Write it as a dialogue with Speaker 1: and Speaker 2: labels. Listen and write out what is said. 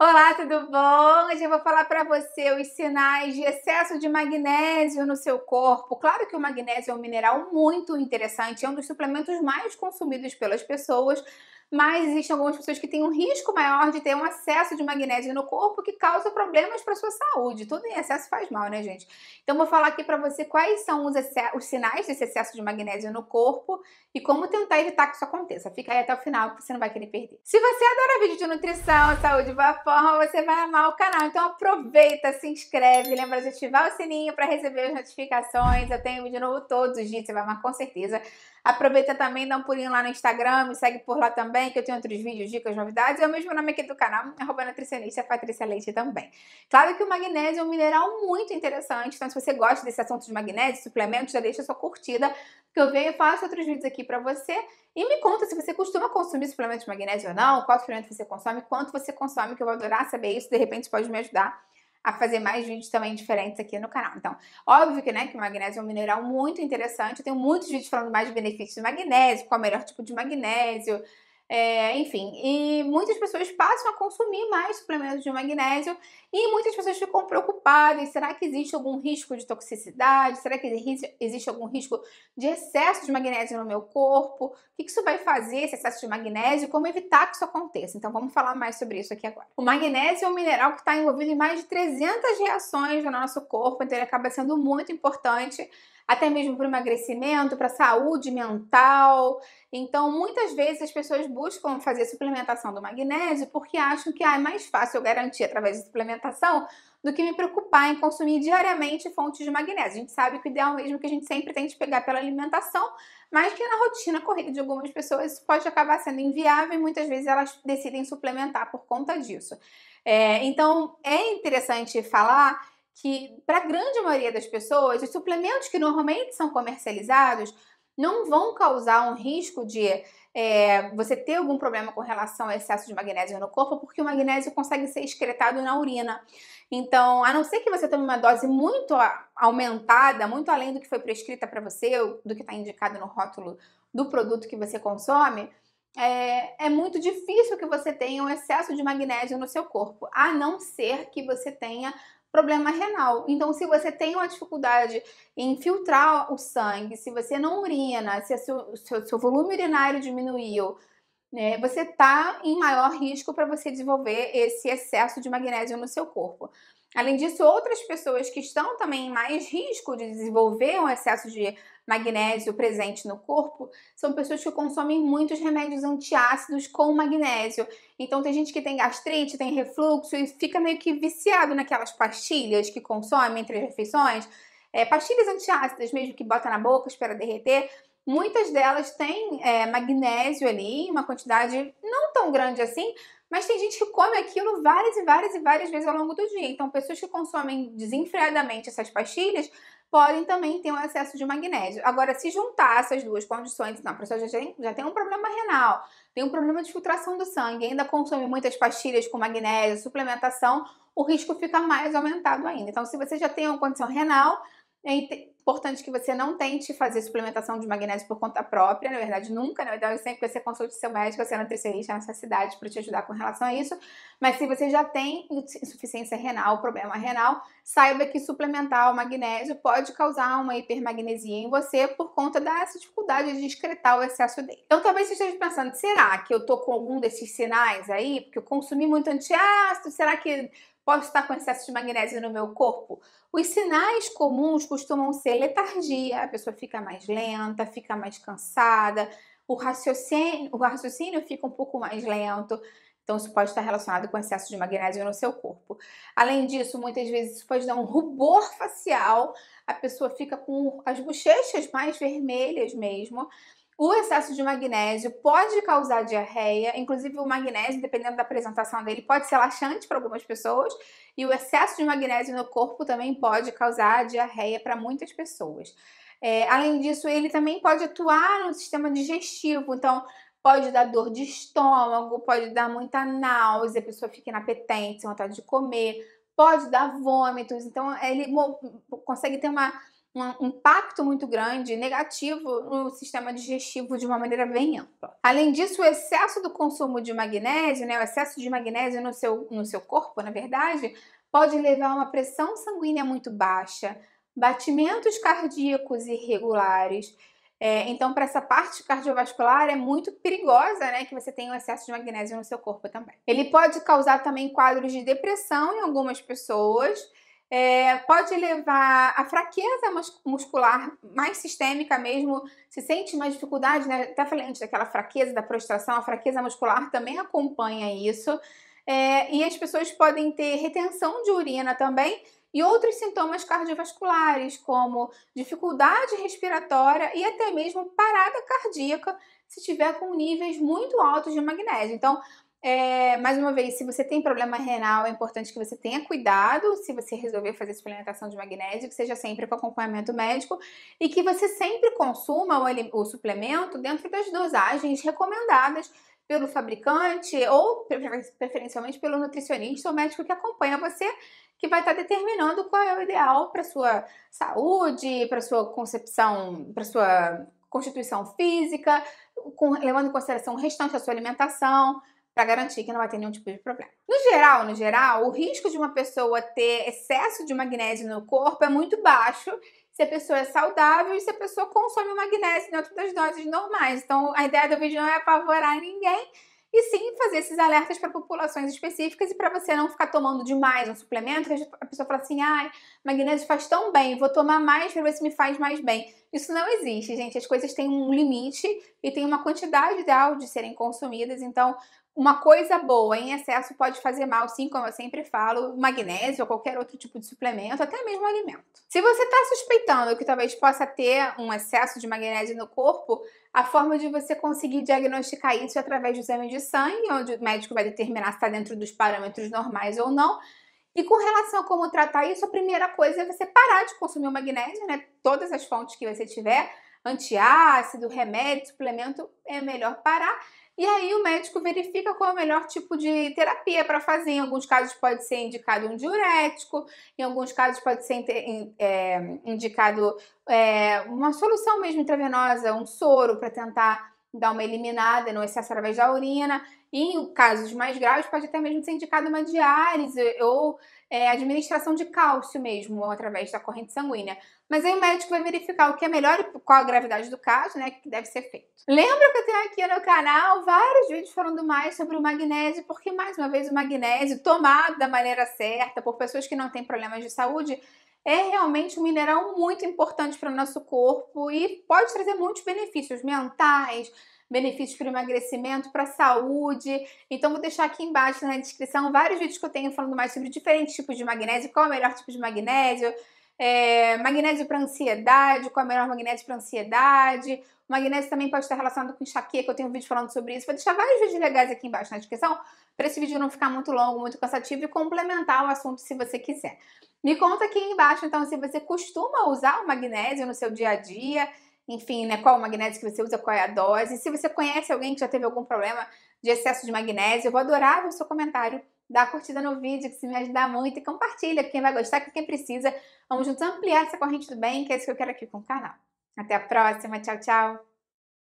Speaker 1: Olá, tudo bom? Hoje eu vou falar para você os sinais de excesso de magnésio no seu corpo. Claro que o magnésio é um mineral muito interessante, é um dos suplementos mais consumidos pelas pessoas, mas existem algumas pessoas que têm um risco maior de ter um excesso de magnésio no corpo que causa problemas para sua saúde. Tudo em excesso faz mal, né, gente? Então vou falar aqui para você quais são os, os, sinais desse excesso de magnésio no corpo e como tentar evitar que isso aconteça. Fica aí até o final que você não vai querer perder. Se você adora vídeo de nutrição, saúde, boa forma, você vai amar o canal. Então aproveita, se inscreve, lembra de ativar o sininho para receber as notificações. Eu tenho vídeo novo todos os dias, você vai amar com certeza. Aproveita também, dá um pulinho lá no Instagram, me segue por lá também que eu tenho outros vídeos, dicas, novidades. É o mesmo nome aqui do canal, arroba nutricionista Patrícia Leite também. Claro que o magnésio é um mineral muito interessante, então se você gosta desse assunto de magnésio, suplementos, já deixa sua curtida, que eu venho e faço outros vídeos aqui para você. E me conta se você costuma consumir suplementos de magnésio ou não, qual suplemento você consome, quanto você consome, que eu vou adorar saber isso, de repente pode me ajudar a fazer mais vídeos também diferentes aqui no canal. Então, óbvio que, né, que o magnésio é um mineral muito interessante. Eu tenho muitos vídeos falando mais de benefícios do magnésio, qual é o melhor tipo de magnésio, é, enfim, e muitas pessoas passam a consumir mais suplementos de magnésio e muitas pessoas ficam preocupadas: será que existe algum risco de toxicidade? Será que existe algum risco de excesso de magnésio no meu corpo? O que isso vai fazer, esse excesso de magnésio? Como evitar que isso aconteça? Então, vamos falar mais sobre isso aqui agora. O magnésio é um mineral que está envolvido em mais de 300 reações no nosso corpo, então ele acaba sendo muito importante até mesmo para emagrecimento, para saúde mental. Então, muitas vezes as pessoas buscam fazer suplementação do magnésio porque acham que ah, é mais fácil eu garantir através de suplementação do que me preocupar em consumir diariamente fontes de magnésio. A gente sabe que o ideal mesmo é que a gente sempre tente pegar pela alimentação, mas que na rotina corrida de algumas pessoas isso pode acabar sendo inviável e muitas vezes elas decidem suplementar por conta disso. É, então, é interessante falar que, para a grande maioria das pessoas, os suplementos que normalmente são comercializados não vão causar um risco de é, você ter algum problema com relação ao excesso de magnésio no corpo, porque o magnésio consegue ser excretado na urina. Então, a não ser que você tome uma dose muito aumentada, muito além do que foi prescrita para você, do que está indicado no rótulo do produto que você consome, é, é, muito difícil que você tenha um excesso de magnésio no seu corpo, a não ser que você tenha problema renal. Então, se você tem uma dificuldade em filtrar o sangue, se você não urina, se seu, seu, seu volume urinário diminuiu, né, você está em maior risco para você desenvolver esse excesso de magnésio no seu corpo. Além disso, outras pessoas que estão também em mais risco de desenvolver um excesso de magnésio presente no corpo são pessoas que consomem muitos remédios antiácidos com magnésio. Então tem gente que tem gastrite, tem refluxo e fica meio que viciado naquelas pastilhas que consome entre as refeições. É, pastilhas antiácidas mesmo que bota na boca, espera derreter. Muitas delas têm é, magnésio ali, uma quantidade não tão grande assim, mas tem gente que come aquilo várias e várias e várias vezes ao longo do dia. Então, pessoas que consomem desenfreadamente essas pastilhas podem também ter um excesso de magnésio. Agora, se juntar essas duas condições, não, a pessoa já tem, já tem um problema renal, tem um problema de filtração do sangue, ainda consome muitas pastilhas com magnésio, suplementação, o risco fica mais aumentado ainda. Então, se você já tem uma condição renal, é importante que você não tente fazer suplementação de magnésio por conta própria, na verdade nunca, na verdade sempre que você consulte seu médico, seu nutricionista na sua cidade para te ajudar com relação a isso, mas se você já tem insuficiência renal, problema renal, saiba que suplementar o magnésio pode causar uma hipermagnesia em você por conta dessa dificuldade de excretar o excesso dele. Então talvez você esteja pensando, será que eu tô com algum desses sinais aí? Porque eu consumi muito antiácido, será que Posso estar com excesso de magnésio no meu corpo? Os sinais comuns costumam ser letargia, a pessoa fica mais lenta, fica mais cansada, o raciocínio, o raciocínio fica um pouco mais lento. Então, isso pode estar relacionado com excesso de magnésio no seu corpo. Além disso, muitas vezes isso pode dar um rubor facial, a pessoa fica com as bochechas mais vermelhas mesmo. O excesso de magnésio pode causar diarreia, inclusive o magnésio, dependendo da apresentação dele, pode ser laxante para algumas pessoas, e o excesso de magnésio no corpo também pode causar diarreia para muitas pessoas. É, além disso, ele também pode atuar no sistema digestivo, então pode dar dor de estômago, pode dar muita náusea, a pessoa fica inapetente, sem vontade de comer, pode dar vômitos, então ele consegue ter uma um impacto muito grande negativo no sistema digestivo de uma maneira bem ampla. Além disso, o excesso do consumo de magnésio, né, o excesso de magnésio no seu, no seu corpo, na verdade, pode levar a uma pressão sanguínea muito baixa, batimentos cardíacos irregulares. É, então, para essa parte cardiovascular é muito perigosa, né? Que você tenha um excesso de magnésio no seu corpo também. Ele pode causar também quadros de depressão em algumas pessoas é, pode levar a fraqueza muscular mais sistêmica mesmo, se sente mais dificuldade, né? Até falei antes daquela fraqueza da prostração, a fraqueza muscular também acompanha isso. É, e as pessoas podem ter retenção de urina também e outros sintomas cardiovasculares, como dificuldade respiratória e até mesmo parada cardíaca, se tiver com níveis muito altos de magnésio. Então, é, mais uma vez, se você tem problema renal, é importante que você tenha cuidado se você resolver fazer suplementação de magnésio, que seja sempre com acompanhamento médico e que você sempre consuma o, o suplemento dentro das dosagens recomendadas pelo fabricante ou preferencialmente pelo nutricionista ou médico que acompanha você, que vai estar tá determinando qual é o ideal para sua saúde, para sua concepção, para sua constituição física, com, levando em consideração o restante da sua alimentação para garantir que não vai ter nenhum tipo de problema. No geral, no geral, o risco de uma pessoa ter excesso de magnésio no corpo é muito baixo se a pessoa é saudável e se a pessoa consome o magnésio dentro das doses normais. Então, a ideia do vídeo não é apavorar ninguém, e sim fazer esses alertas para populações específicas e para você não ficar tomando demais um suplemento, que a pessoa fala assim, ai, magnésio faz tão bem, vou tomar mais para ver se me faz mais bem. Isso não existe, gente. As coisas têm um limite e tem uma quantidade ideal de serem consumidas, então uma coisa boa em excesso pode fazer mal, sim, como eu sempre falo, magnésio ou qualquer outro tipo de suplemento, até mesmo alimento. Se você está suspeitando que talvez possa ter um excesso de magnésio no corpo, a forma de você conseguir diagnosticar isso é através do exame de sangue, onde o médico vai determinar se está dentro dos parâmetros normais ou não. E com relação a como tratar isso, a primeira coisa é você parar de consumir o magnésio, né? Todas as fontes que você tiver antiácido, remédio, suplemento, é melhor parar. E aí o médico verifica qual é o melhor tipo de terapia para fazer. Em alguns casos pode ser indicado um diurético, em alguns casos pode ser é, indicado é, uma solução mesmo intravenosa, um soro para tentar dar uma eliminada no excesso através da urina. Em casos mais graves, pode até mesmo ser indicada uma diálise ou é, administração de cálcio mesmo, através da corrente sanguínea. Mas aí o médico vai verificar o que é melhor e qual a gravidade do caso, né? que deve ser feito. Lembra que eu tenho aqui no canal vários vídeos falando mais sobre o magnésio, porque mais uma vez o magnésio tomado da maneira certa, por pessoas que não têm problemas de saúde, é realmente um mineral muito importante para o nosso corpo e pode trazer muitos benefícios mentais, benefícios para o emagrecimento, para a saúde. Então, vou deixar aqui embaixo na descrição vários vídeos que eu tenho falando mais sobre diferentes tipos de magnésio, qual é o melhor tipo de magnésio, é, magnésio para ansiedade, qual é o melhor magnésio para ansiedade. O magnésio também pode estar relacionado com enxaqueca, eu tenho um vídeo falando sobre isso. Vou deixar vários vídeos legais aqui embaixo na descrição, para esse vídeo não ficar muito longo, muito cansativo e complementar o assunto se você quiser. Me conta aqui embaixo, então, se você costuma usar o magnésio no seu dia a dia, enfim, né, qual o magnésio que você usa, qual é a dose. Se você conhece alguém que já teve algum problema de excesso de magnésio, eu vou adorar ver o seu comentário dá curtida no vídeo, que isso me ajuda muito, e compartilha com quem vai gostar, com é quem precisa. Vamos juntos ampliar essa corrente do bem, que é isso que eu quero aqui com o canal. Até a próxima, tchau, tchau!